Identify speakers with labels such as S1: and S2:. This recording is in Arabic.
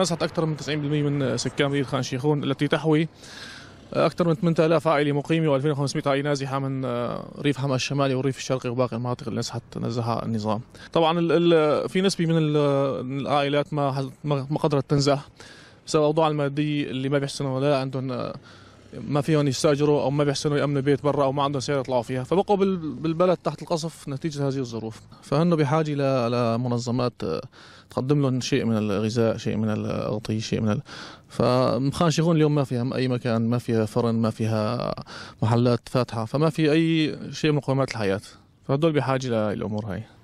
S1: نصحت أكثر من 90% من سكان مدينة خان شيخون التي تحوي آه، أكثر من 8000 عائلة مقيمة و2500 عائلة نازحة من آه، ريف حماة الشمالي والريف الشرقي وباقي المناطق اللي نزحت نزحها النظام. طبعا في نسبة من العائلات ما ما قدرت تنزح بسبب الأوضاع المادية اللي ما بيحسنوا ولا عندهم آه، ما فيهم يستاجروا او ما بيحسنوا يامنوا بيت برا او ما عندهم سياره يطلعوا فيها فبقوا بالبلد تحت القصف نتيجه هذه الظروف فهن بحاجه لمنظمات تقدم لهم شيء من الغذاء شيء من الاغطيه شيء من ال... فمخانشغون اليوم ما فيها اي مكان ما فيها فرن ما فيها محلات فاتحه فما في اي شيء من مقومات الحياه فهدول بحاجه للامور هاي